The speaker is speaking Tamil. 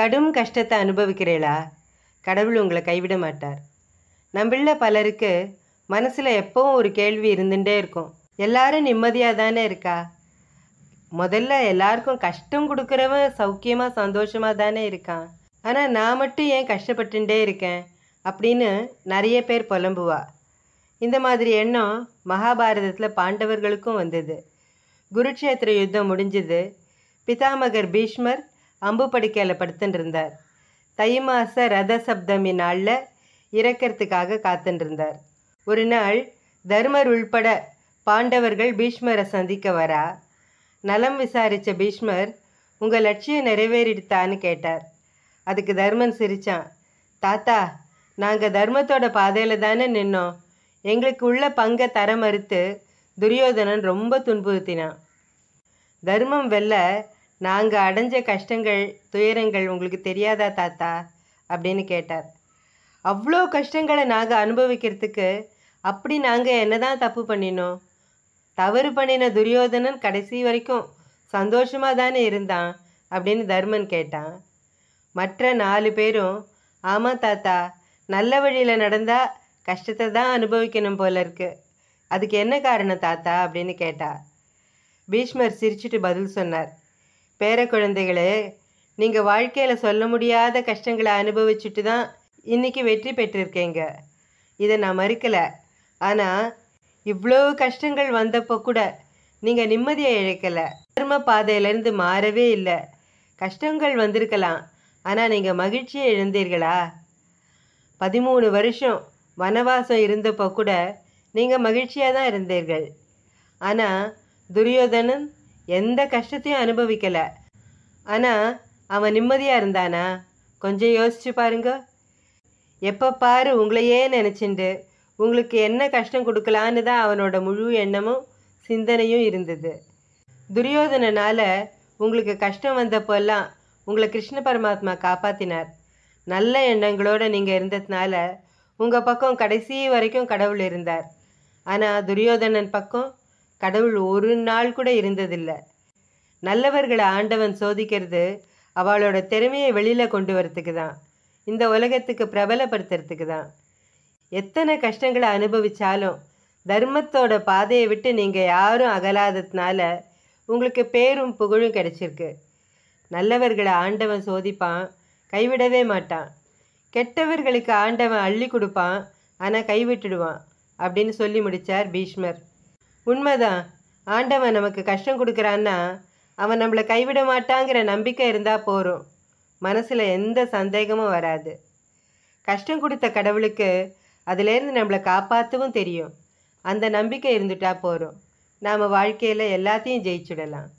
கடும் கஷ்டத்தை அனுபவிக்கிறீளா கடவுள் உங்களை கைவிட மாட்டார் நம்மள பலருக்கு மனசில் எப்போவும் ஒரு கேள்வி இருந்துகிட்டே இருக்கும் எல்லாரும் நிம்மதியாக தானே இருக்கா முதல்ல எல்லாருக்கும் கஷ்டம் கொடுக்குறவன் சௌக்கியமாக சந்தோஷமாக தானே இருக்கான் ஆனால் நான் மட்டும் ஏன் கஷ்டப்பட்டுட்டே இருக்கேன் அப்படின்னு நிறைய பேர் புலம்புவா இந்த மாதிரி எண்ணம் மகாபாரதத்தில் பாண்டவர்களுக்கும் வந்தது குருக்ஷேத்திர யுத்தம் முடிஞ்சது பிதாமகர் பீஷ்மர் அம்பு படுக்கையில் படுத்துட்டு இருந்தார் தை மாச ரத சப்தமி நாளில் இறக்கிறதுக்காக காத்துட்டு இருந்தார் ஒரு நாள் தர்மர் உள்பட பாண்டவர்கள் பீஷ்மரை சந்திக்க வரா நலம் விசாரித்த பீஷ்மர் உங்கள் லட்சியம் நிறைவேறிடுத்தான்னு கேட்டார் அதுக்கு தர்மன் சிரித்தான் தாத்தா நாங்கள் தர்மத்தோட பாதையில் தானே நின்னோம் எங்களுக்கு உள்ள பங்கை தர மறுத்து துரியோதனன் ரொம்ப துன்புறுத்தினான் தர்மம் வெல்ல நாங்கள் அடைஞ்ச கஷ்டங்கள் துயரங்கள் உங்களுக்கு தெரியாதா தாத்தா அப்படின்னு கேட்டார் அவ்வளோ கஷ்டங்களை நாங்கள் அனுபவிக்கிறதுக்கு அப்படி நாங்கள் என்ன தான் தப்பு பண்ணினோம் தவறு பண்ணின துரியோதனன் கடைசி வரைக்கும் சந்தோஷமாக தானே இருந்தான் அப்படின்னு தர்மன் கேட்டான் மற்ற நாலு பேரும் ஆமாம் தாத்தா நல்ல வழியில் நடந்தால் கஷ்டத்தை தான் அனுபவிக்கணும் போல இருக்கு அதுக்கு என்ன காரணம் தாத்தா அப்படின்னு கேட்டா பீஷ்மர் சிரிச்சுட்டு பதில் சொன்னார் பேர குழந்தைகளே நீங்கள் வாழ்க்கையில் சொல்ல முடியாத கஷ்டங்களை அனுபவிச்சுட்டு தான் இன்றைக்கி வெற்றி பெற்றிருக்கேங்க இதை நான் மறுக்கலை ஆனால் இவ்வளோ கஷ்டங்கள் வந்தப்போ கூட நீங்கள் நிம்மதியை இழைக்கலை தர்ம பாதையிலேருந்து மாறவே இல்லை கஷ்டங்கள் வந்திருக்கலாம் ஆனால் நீங்கள் மகிழ்ச்சியை இழந்தீர்களா பதிமூணு வருஷம் வனவாசம் இருந்தப்போ கூட நீங்கள் மகிழ்ச்சியாக தான் இருந்தீர்கள் ஆனால் துரியோதனன் எந்த கஷ்டத்தையும் அனுபவிக்கலை ஆனால் அவன் நிம்மதியாக இருந்தானா கொஞ்சம் யோசிச்சு பாருங்க எப்போ பாரு உங்களையே நினச்சிண்டு உங்களுக்கு என்ன கஷ்டம் கொடுக்கலான்னு தான் அவனோட முழு எண்ணமும் சிந்தனையும் இருந்தது துரியோதனனால் உங்களுக்கு கஷ்டம் வந்தப்போல்லாம் உங்களை கிருஷ்ண பரமாத்மா காப்பாற்றினார் நல்ல எண்ணங்களோட நீங்கள் இருந்ததுனால உங்கள் பக்கம் கடைசி வரைக்கும் கடவுள் இருந்தார் ஆனால் துரியோதனன் பக்கம் கடவுள் ஒரு நாள் கூட இருந்ததில்லை நல்லவர்களை ஆண்டவன் சோதிக்கிறது அவளோட திறமையை வெளியில் கொண்டு வரத்துக்கு தான் இந்த உலகத்துக்கு பிரபலப்படுத்துறதுக்கு தான் எத்தனை கஷ்டங்களை அனுபவித்தாலும் தர்மத்தோட பாதையை விட்டு நீங்கள் யாரும் அகலாததுனால உங்களுக்கு பேரும் புகழும் கிடைச்சிருக்கு நல்லவர்களை ஆண்டவன் சோதிப்பான் கைவிடவே மாட்டான் கெட்டவர்களுக்கு ஆண்டவன் அள்ளி கொடுப்பான் ஆனால் கைவிட்டுடுவான் அப்படின்னு சொல்லி முடித்தார் பீஷ்மர் உண்மைதான் ஆண்டவன் நமக்கு கஷ்டம் கொடுக்குறான்னா அவன் நம்மளை கைவிட மாட்டாங்கிற நம்பிக்கை இருந்தால் போகிறோம் மனசில் எந்த சந்தேகமும் வராது கஷ்டம் கொடுத்த கடவுளுக்கு அதுலேருந்து நம்மளை காப்பாற்றவும் தெரியும் அந்த நம்பிக்கை இருந்துட்டா போகிறோம் நாம் வாழ்க்கையில் எல்லாத்தையும் ஜெயிச்சுடலாம்